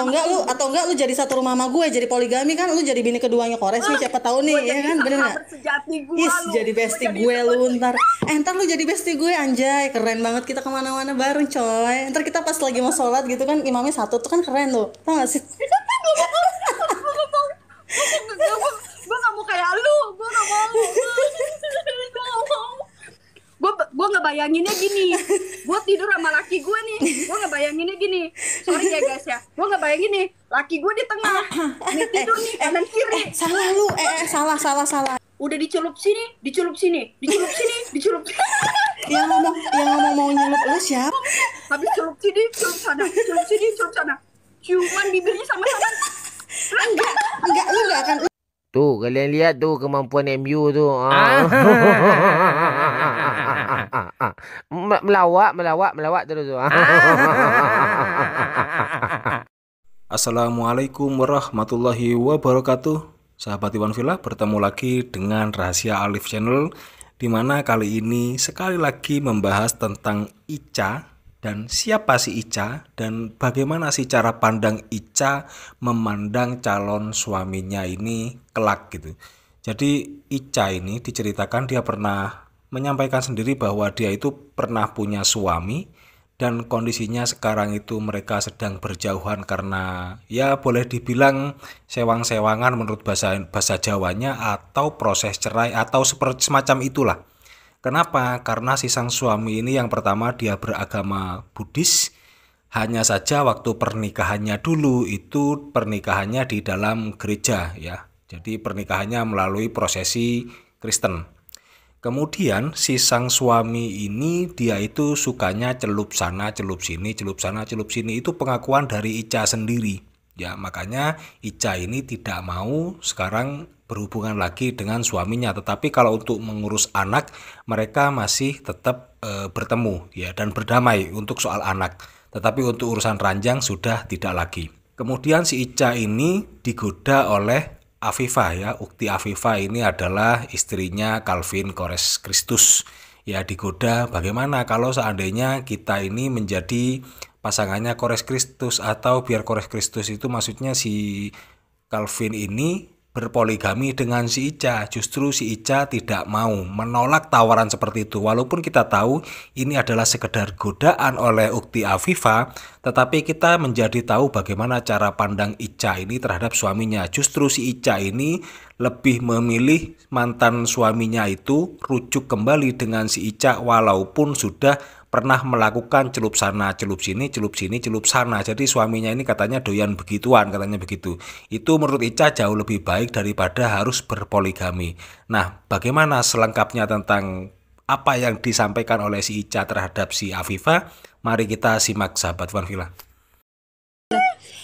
atau enggak lu atau enggak lu jadi satu rumah sama gue jadi poligami kan lu jadi bini keduanya kores nih siapa tahu nih ya kan bener nggak is jadi besti gue, lu ntar eh ntar lu jadi bestie gue anjay keren banget kita kemana-mana bareng coy ntar kita pas lagi mau sholat gitu kan imamnya satu tuh kan keren tuh tau gak sih eh, gue gak mau kayak lu gue gak mau gue gue nggak bayanginnya gini gue tidur sama laki gue nih gue nggak bayanginnya gini sorry ya guys ya gue nggak bayangin nih laki gue di tengah nih tidur nih eh, kanan kiri eh, salah lu eh, eh salah salah salah udah dicelup sini dicelup sini dicelup sini dicelup sini yang ngomong yang ngomong mau nyelup lu siap habis celup sini celup sana celup sini celup sana Cuman bibirnya sama-sama enggak enggak lu enggak akan Tuh kalian lihat tuh kemampuan MU tuh. Ah. ah. Melawak, melawak, melawak terus. Assalamualaikum warahmatullahi wabarakatuh. Sahabat Iwan Villa bertemu lagi dengan Rahasia Alif Channel di mana kali ini sekali lagi membahas tentang Ica dan siapa si Ica dan bagaimana sih cara pandang Ica memandang calon suaminya ini kelak gitu. Jadi Ica ini diceritakan dia pernah menyampaikan sendiri bahwa dia itu pernah punya suami dan kondisinya sekarang itu mereka sedang berjauhan karena ya boleh dibilang sewang-sewangan menurut bahasa bahasa Jawanya atau proses cerai atau seperti semacam itulah. Kenapa? Karena si sang suami ini yang pertama dia beragama Buddhis, hanya saja waktu pernikahannya dulu itu pernikahannya di dalam gereja ya. Jadi pernikahannya melalui prosesi Kristen. Kemudian si sang suami ini dia itu sukanya celup sana, celup sini, celup sana, celup sini itu pengakuan dari Ica sendiri. Ya, makanya Ica ini tidak mau sekarang berhubungan lagi dengan suaminya, tetapi kalau untuk mengurus anak mereka masih tetap e, bertemu ya dan berdamai untuk soal anak. Tetapi untuk urusan ranjang sudah tidak lagi. Kemudian si Ica ini digoda oleh Afifa ya, Ukti Afifa ini adalah istrinya Calvin Kores Kristus. Ya digoda bagaimana kalau seandainya kita ini menjadi pasangannya Kores Kristus atau biar Kores Kristus itu maksudnya si Calvin ini berpoligami dengan si Ica. Justru si Ica tidak mau menolak tawaran seperti itu. Walaupun kita tahu ini adalah sekedar godaan oleh Ukti Afifa, tetapi kita menjadi tahu bagaimana cara pandang Ica ini terhadap suaminya. Justru si Ica ini lebih memilih mantan suaminya itu rujuk kembali dengan si Ica walaupun sudah pernah melakukan celup sana, celup sini, celup sini, celup sana. Jadi suaminya ini katanya doyan begituan, katanya begitu. Itu menurut Ica jauh lebih baik daripada harus berpoligami. Nah, bagaimana selengkapnya tentang apa yang disampaikan oleh si Ica terhadap si Afifa? Mari kita simak sahabat Van Villa.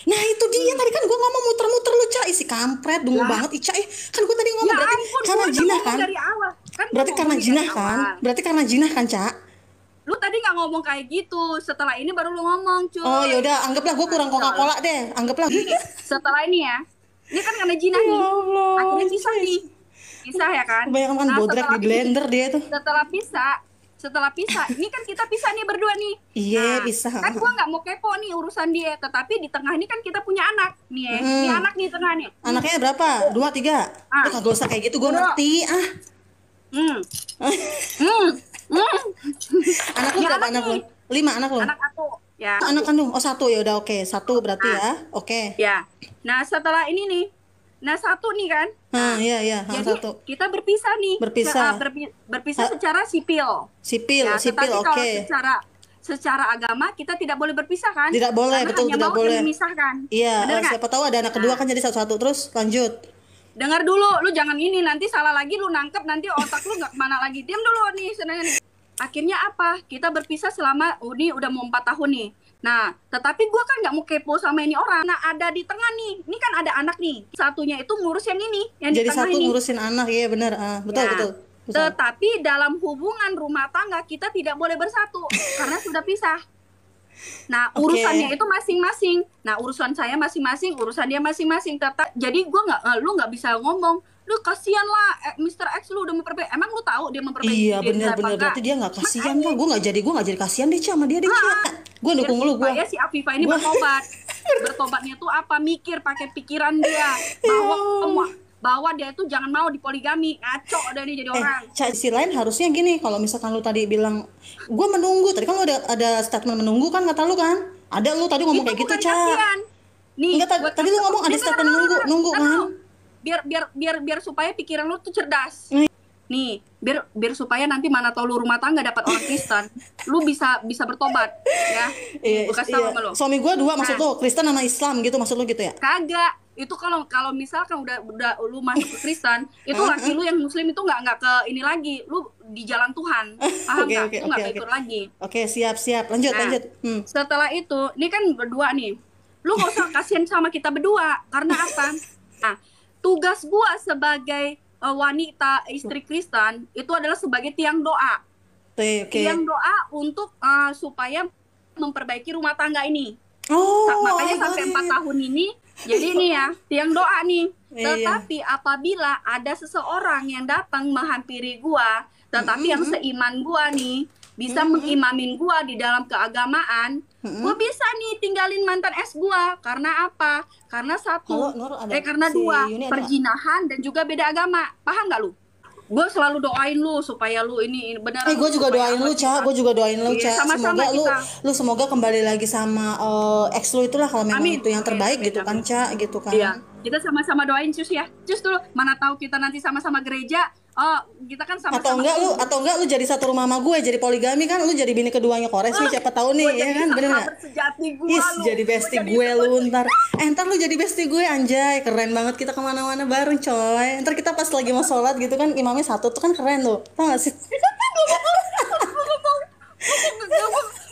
Nah itu dia tadi kan gue ngomong muter-muter lu Ca isi kampret dungu nah. banget Ica eh kan gue tadi ngomong ya, berarti ampun, karena kan? Kan jinah kan? kan berarti karena jinah kan berarti karena jinah kan Cak lu tadi nggak ngomong kayak gitu setelah ini baru lu ngomong cuy oh yaudah anggaplah gue kurang coca cola deh anggaplah setelah ini ya ini kan karena jinah ya nih akhirnya pisah nih pisah ya kan bayangkan nah, bodrek di blender dia tuh setelah pisah setelah pisah ini kan kita pisah nih berdua nih iya yeah, nah, pisah kan gua nggak mau kepo nih urusan dia tetapi di tengah ini kan kita punya anak nih ya hmm. ini anak nih tengah nih anaknya berapa dua tiga ah. Eh, gak usah kayak gitu gue ngerti ah hmm. hmm. Hmm. anak lu berapa anak lu? Lima anak lu? Anak aku. Ya. Oh, anak kandung. Oh satu ya udah oke. Okay. Satu berarti nah. ya. Oke. Okay. Ya. Nah setelah ini nih. Nah satu nih kan. Ah, nah, iya iya. Ah, jadi satu. kita berpisah nih. Berpisah. berpi berpisah secara sipil. Sipil. Ya, sipil. Oke. Okay. Secara secara agama kita tidak boleh berpisah kan? Tidak boleh, Karena betul hanya tidak boleh. memisahkan. Iya, Bener, kan? siapa tahu ada anak kedua nah. kan jadi satu-satu terus lanjut. Dengar dulu, lu jangan ini nanti salah lagi lu nangkep nanti otak lu nggak kemana lagi. Diam dulu nih senangnya nih akhirnya apa? Kita berpisah selama oh ini udah mau empat tahun nih. Nah, tetapi gue kan nggak mau kepo sama ini orang. Nah, ada di tengah nih. Ini kan ada anak nih. Satunya itu ngurus yang ini, yang Jadi di tengah satu ini. ngurusin anak iya benar. Uh, betul, ya. betul. Tetapi dalam hubungan rumah tangga kita tidak boleh bersatu karena sudah pisah. Nah, urusannya okay. itu masing-masing. Nah, urusan saya masing-masing, urusan dia masing-masing. jadi gue nggak eh, lu nggak bisa ngomong lu kasihan lah eh, Mr. X lu udah memperbaiki emang lu tahu dia memperbaiki iya bener bener berarti dia nggak kasihan lah gue nggak jadi gue nggak jadi kasihan deh sama dia deh ah, ah. gue dukung lu gue si Afifa ini bertobat bertobatnya tuh apa mikir pakai pikiran dia iya. bawa semua bahwa dia itu jangan mau dipoligami ngaco dari jadi eh, orang. si lain harusnya gini kalau misalkan lu tadi bilang gue menunggu tadi kan lu ada ada statement menunggu kan kata lu kan ada lu tadi ngomong itu kayak gitu cah. Nih, Enggak, tadi lu ngomong ada statement nunggu nunggu kan? biar biar biar biar supaya pikiran lu tuh cerdas iya. nih biar biar supaya nanti mana tau lu rumah tangga dapat orang Kristen lu bisa bisa bertobat ya iya, kasih iya. tahu lu suami gue dua nah. maksud lu Kristen sama Islam gitu maksud lu gitu ya kagak itu kalau kalau misalkan udah udah lu masuk ke Kristen itu laki lu yang Muslim itu nggak nggak ke ini lagi lu di jalan Tuhan paham okay, gak? Okay, lu nggak okay, ikut lagi oke okay, siap siap lanjut nah, lanjut hmm. setelah itu ini kan berdua nih lu gak usah kasihan sama kita berdua karena apa nah tugas gua sebagai uh, wanita istri Kristen itu adalah sebagai tiang doa. Okay, Tiang doa untuk uh, supaya memperbaiki rumah tangga ini. Oh, makanya iya, sampai iya, empat iya. tahun ini jadi ini ya tiang doa nih. Tetapi apabila ada seseorang yang datang menghampiri gua, tetapi mm -hmm. yang seiman gua nih, bisa mm -hmm. mengimamin gua di dalam keagamaan, mm -hmm. gua bisa nih tinggalin mantan es gua karena apa? Karena satu, Halo, Nur, eh karena si dua, Yuni perjinahan dan juga beda agama. Paham nggak lu? gua selalu doain lu supaya lu ini benar. Eh, gua juga doain lu, cak, gua juga doain lu, iya, Ca. Sama -sama semoga lu lu semoga kembali lagi sama uh, eh, ex lu itulah kalau memang amin. itu yang terbaik amin, gitu kan, cak, gitu kan. Iya. Kita sama-sama doain Cus ya. Cus dulu, mana tahu kita nanti sama-sama gereja oh kita kan sama, -sama atau enggak lu atau enggak lu jadi satu rumah sama gue jadi poligami kan lu jadi bini keduanya kores nih oh, siapa tahu nih ya kan bener enggak? is jadi bestie gue, lu ntar eh, ntar lu jadi bestie gue anjay keren banget kita kemana-mana bareng coy ntar kita pas lagi mau sholat gitu kan imamnya satu tuh kan keren lu. Tahu gak sih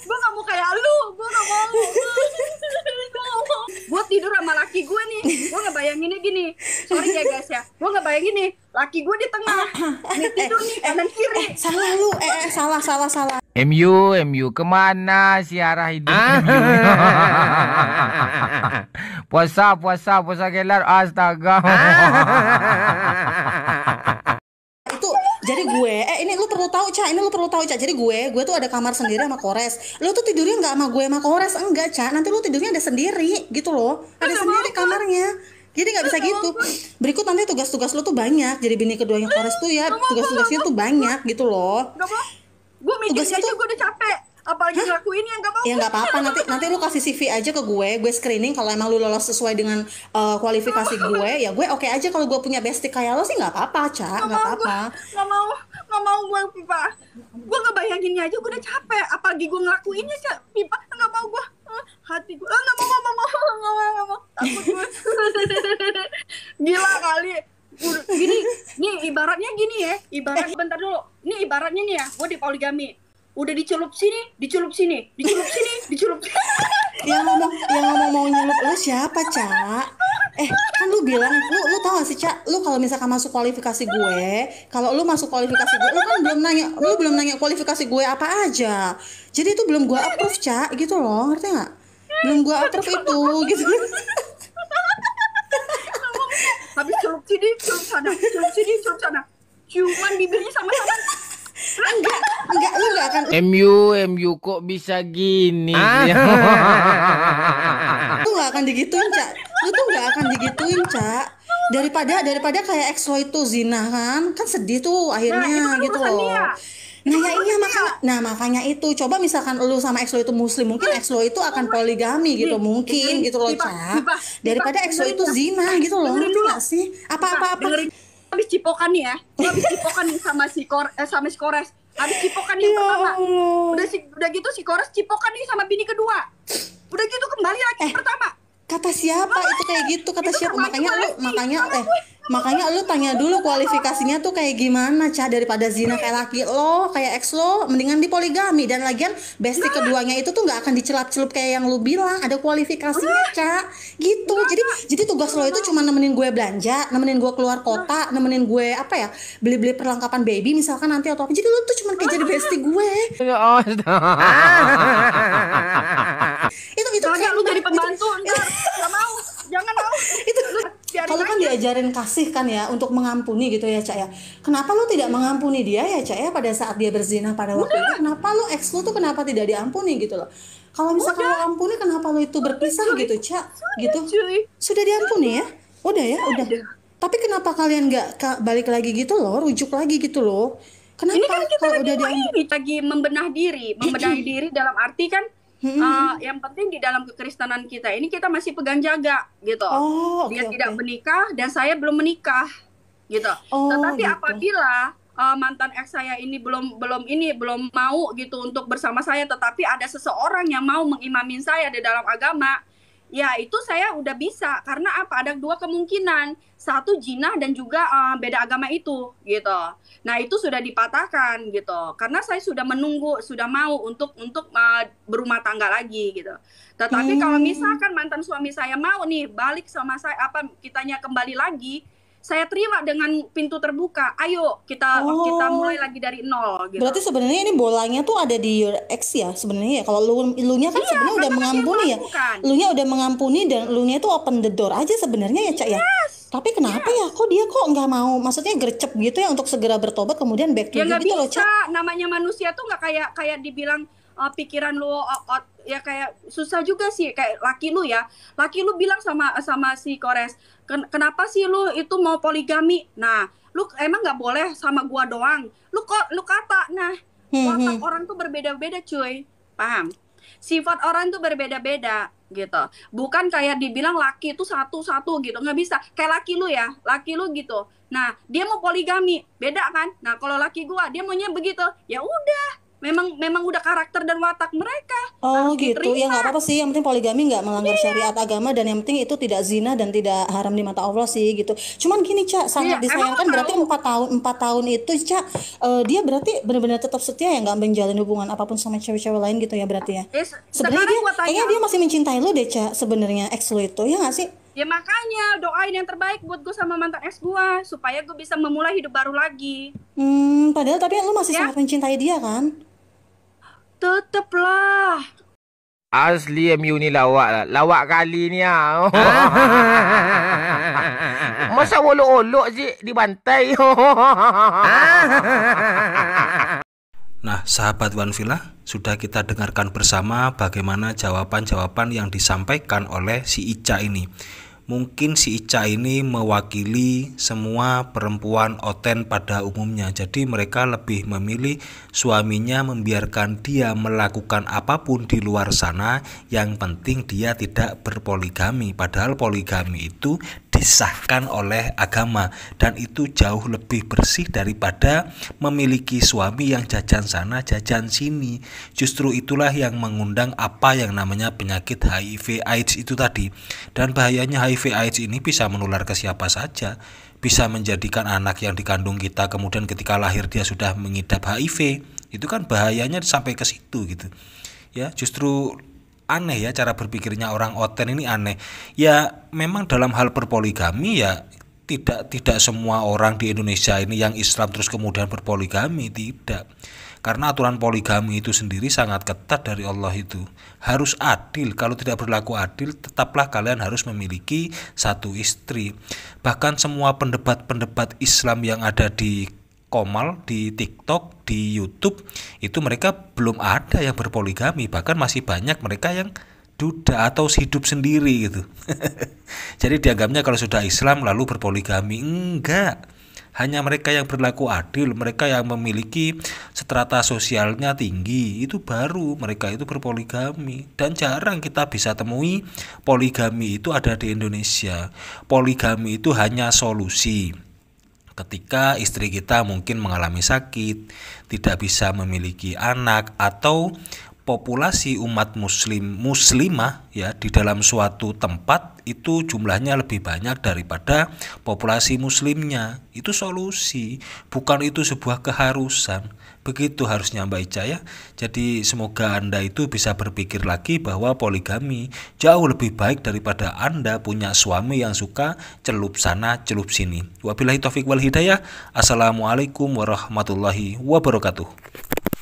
gue gak mau kayak lu gue gak mau gue tidur sama laki gue nih gue ngebayanginnya gini sorry ya guys ya gue nggak bayangin nih laki gue di tengah nih tidur nih eh, eh, kanan kiri eh, salah lu eh, eh salah salah salah MU MU kemana siarah hidup ah. puasa puasa puasa gelar astaga ah. itu jadi gue eh ini lu perlu tahu cah, ini lu perlu tahu cah, jadi gue gue tuh ada kamar sendiri sama kores lu tuh tidurnya nggak sama gue sama kores enggak cah. nanti lu tidurnya ada sendiri gitu loh ada sendiri kamarnya jadi nggak bisa gitu. Berikut nanti tugas-tugas lo tuh banyak. Jadi bini keduanya Kores tuh ya tugas-tugasnya tuh banyak gitu loh. Gak mau. Gue mikirnya tuh gue udah capek. Apalagi Hah? ngelakuin yang gak mau. Ya nggak apa-apa. Nanti nanti lu kasih CV aja ke gue. Gue screening kalau emang lu lolos sesuai dengan uh, kualifikasi gue, ya gue oke okay aja kalau gue punya bestie kayak lo sih nggak apa-apa, Ca. Nggak apa-apa. Nggak mau. Nggak mau gue pipa. Gue bayanginnya aja gue udah capek. Apalagi gue ngelakuinnya pipa. Nggak mau gue hati gue ah nggak mau nggak mau nggak mau nggak mau takut gue gila kali gini nih ibaratnya gini ya ibarat eh. bentar dulu ini ibaratnya nih ya gue di poligami udah dicelup sini dicelup sini dicelup sini dicelup sini yang ngomong yang ngomong mau nyelup lu siapa cak eh kan lu bilang lu lu tau gak sih cak lu kalau misalkan masuk kualifikasi gue kalau lu masuk kualifikasi gue lu kan belum nanya lu belum nanya kualifikasi gue apa aja jadi itu belum gue approve cak gitu loh ngerti gak belum gua akrab itu gitu habis celup sini celup sana celup sini celup sana cuman bibirnya sama-sama enggak enggak lu enggak akan MU MU kok bisa gini ah. lu enggak akan digituin cak lu tuh enggak akan digituin cak daripada daripada kayak EXO itu zina kan kan sedih tuh akhirnya nah, itu kan gitu loh dia Iya, nah ya iya makanya nah makanya itu coba misalkan lu sama ex lo itu muslim mungkin ex iya. lo itu akan iya. poligami gitu mungkin gitu loh cak daripada ex lo itu zina gitu loh ngerti gak sih apa apa apa habis cipokan nih ya habis cipokan nih sama si kor eh, sama si kores habis cipokan nih ya pertama udah si udah gitu si kores cipokan nih sama bini kedua udah gitu kembali lagi eh. pertama kata siapa itu kayak gitu kata itu siapa makanya lu makanya eh makanya lu tanya dulu kualifikasinya tuh kayak gimana cah daripada zina kayak laki lo kayak ex lo mendingan di poligami dan lagian bestie keduanya itu tuh nggak akan dicelap celup kayak yang lu bilang ada kualifikasinya cah gitu jadi jadi tugas lo itu cuma nemenin gue belanja nemenin gue keluar kota nemenin gue apa ya beli-beli perlengkapan baby misalkan nanti atau apa jadi lu tuh cuma kayak jadi bestie gue ya itu itu kayak, lu jadi pembantu kalau kan diajarin kasih kan ya untuk mengampuni gitu ya cak ya kenapa lu tidak mengampuni dia ya cak ya pada saat dia berzina pada waktu itu kenapa lu ex lu tuh kenapa tidak diampuni gitu loh kalau misalkan Udah. lu ampuni kenapa lu itu berpisah Udah, gitu cak gitu sudah diampuni ya udah ya udah tapi kenapa kalian nggak balik lagi gitu loh rujuk lagi gitu loh kenapa ini kan kita lagi udah main, lagi membenah diri membenahi diri dalam arti kan hmm. uh, yang penting di dalam kekristenan kita ini kita masih pegang jaga gitu oh, okay, dia okay. tidak menikah dan saya belum menikah gitu oh, tetapi gitu. apabila uh, mantan ex saya ini belum belum ini belum mau gitu untuk bersama saya tetapi ada seseorang yang mau mengimamin saya di dalam agama Ya itu saya udah bisa karena apa? Ada dua kemungkinan, satu jinah dan juga uh, beda agama itu gitu. Nah itu sudah dipatahkan gitu karena saya sudah menunggu sudah mau untuk untuk uh, berumah tangga lagi gitu. Tetapi hmm. kalau misalkan mantan suami saya mau nih balik sama saya apa kitanya kembali lagi, saya terima dengan pintu terbuka. Ayo kita oh. kita mulai lagi dari nol. Gitu. Berarti sebenarnya ini bolanya tuh ada di your ex ya sebenarnya ya? Kalau lu lu nya kan iya, sebenarnya udah mengampuni ya. Lu nya udah mengampuni dan lu nya tuh open the door aja sebenarnya ya cak ya? yes. ya. Tapi kenapa yes. Iya. ya kok dia kok nggak mau maksudnya gercep gitu ya untuk segera bertobat kemudian back to ya, you gitu bisa. loh cak. Namanya manusia tuh nggak kayak kayak dibilang uh, pikiran lu uh, uh, ya kayak susah juga sih kayak laki lu ya laki lu bilang sama sama si Kores Ken kenapa sih lu itu mau poligami nah lu emang nggak boleh sama gua doang lu kok lu kata nah hmm, watak hmm. orang tuh berbeda-beda cuy paham sifat orang tuh berbeda-beda gitu bukan kayak dibilang laki itu satu-satu gitu nggak bisa kayak laki lu ya laki lu gitu nah dia mau poligami beda kan nah kalau laki gua dia maunya begitu ya udah memang memang udah karakter dan watak mereka oh harus gitu ya, diterima. ya nggak apa-apa sih yang penting poligami nggak melanggar yeah. syariat agama dan yang penting itu tidak zina dan tidak haram di mata Allah sih gitu cuman gini cak sangat yeah, iya, disayangkan berarti empat tahun empat tahun itu cak uh, dia berarti benar-benar tetap setia ya nggak menjalin hubungan apapun sama cewek-cewek lain gitu ya berarti ya yes, eh, sebenarnya dia kayaknya dia masih mencintai lo deh cak sebenarnya ex lo itu ya nggak sih Ya makanya doain yang terbaik buat gue sama mantan ex gue supaya gue bisa memulai hidup baru lagi. Hmm, padahal tapi lu masih ya? sangat mencintai dia kan? Tetaplah. Asli MU ni lawak lah. Lawak kali ni ah. Masa olok-olok je dibantai. Nah, sahabat Wan Villa, sudah kita dengarkan bersama bagaimana jawaban-jawaban yang disampaikan oleh si Ica ini mungkin si Ica ini mewakili semua perempuan Oten pada umumnya. Jadi mereka lebih memilih suaminya membiarkan dia melakukan apapun di luar sana, yang penting dia tidak berpoligami. Padahal poligami itu disahkan oleh agama dan itu jauh lebih bersih daripada memiliki suami yang jajan sana jajan sini justru itulah yang mengundang apa yang namanya penyakit HIV AIDS itu tadi dan bahayanya HIV AIDS ini bisa menular ke siapa saja bisa menjadikan anak yang dikandung kita kemudian ketika lahir dia sudah mengidap HIV itu kan bahayanya sampai ke situ gitu ya justru aneh ya cara berpikirnya orang oten ini aneh. Ya memang dalam hal berpoligami ya tidak tidak semua orang di Indonesia ini yang Islam terus kemudian berpoligami tidak. Karena aturan poligami itu sendiri sangat ketat dari Allah itu. Harus adil, kalau tidak berlaku adil tetaplah kalian harus memiliki satu istri. Bahkan semua pendebat-pendebat Islam yang ada di Komal di TikTok, di YouTube itu mereka belum ada yang berpoligami, bahkan masih banyak mereka yang duda atau hidup sendiri gitu. Jadi dianggapnya kalau sudah Islam lalu berpoligami enggak. Hanya mereka yang berlaku adil, mereka yang memiliki strata sosialnya tinggi, itu baru mereka itu berpoligami. Dan jarang kita bisa temui poligami itu ada di Indonesia. Poligami itu hanya solusi ketika istri kita mungkin mengalami sakit, tidak bisa memiliki anak, atau populasi umat muslim muslimah ya di dalam suatu tempat itu jumlahnya lebih banyak daripada populasi muslimnya itu solusi bukan itu sebuah keharusan begitu harusnya Mbak Ica ya jadi semoga Anda itu bisa berpikir lagi bahwa poligami jauh lebih baik daripada Anda punya suami yang suka celup sana celup sini wabillahi taufiq wal hidayah assalamualaikum warahmatullahi wabarakatuh